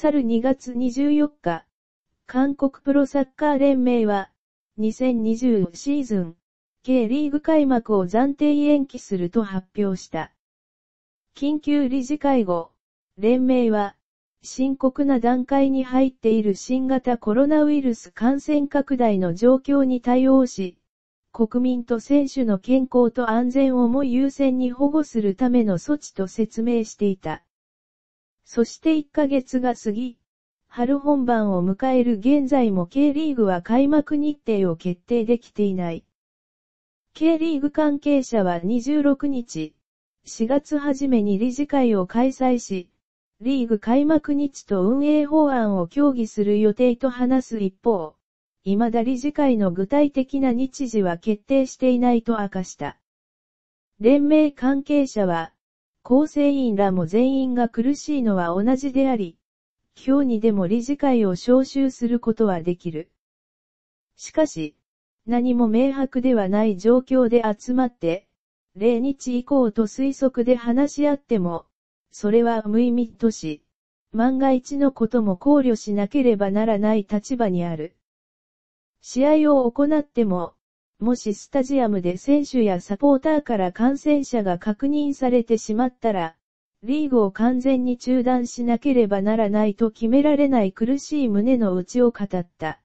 去る2月24日、韓国プロサッカー連盟は、2020シーズン、K リーグ開幕を暫定延期すると発表した。緊急理事会後、連盟は、深刻な段階に入っている新型コロナウイルス感染拡大の状況に対応し、国民と選手の健康と安全をも優先に保護するための措置と説明していた。そして1ヶ月が過ぎ、春本番を迎える現在も K リーグは開幕日程を決定できていない。K リーグ関係者は26日、4月初めに理事会を開催し、リーグ開幕日と運営法案を協議する予定と話す一方、未だ理事会の具体的な日時は決定していないと明かした。連盟関係者は、構成員らも全員が苦しいのは同じであり、今日にでも理事会を招集することはできる。しかし、何も明白ではない状況で集まって、0日以降と推測で話し合っても、それは無意味とし、万が一のことも考慮しなければならない立場にある。試合を行っても、もしスタジアムで選手やサポーターから感染者が確認されてしまったら、リーグを完全に中断しなければならないと決められない苦しい胸の内を語った。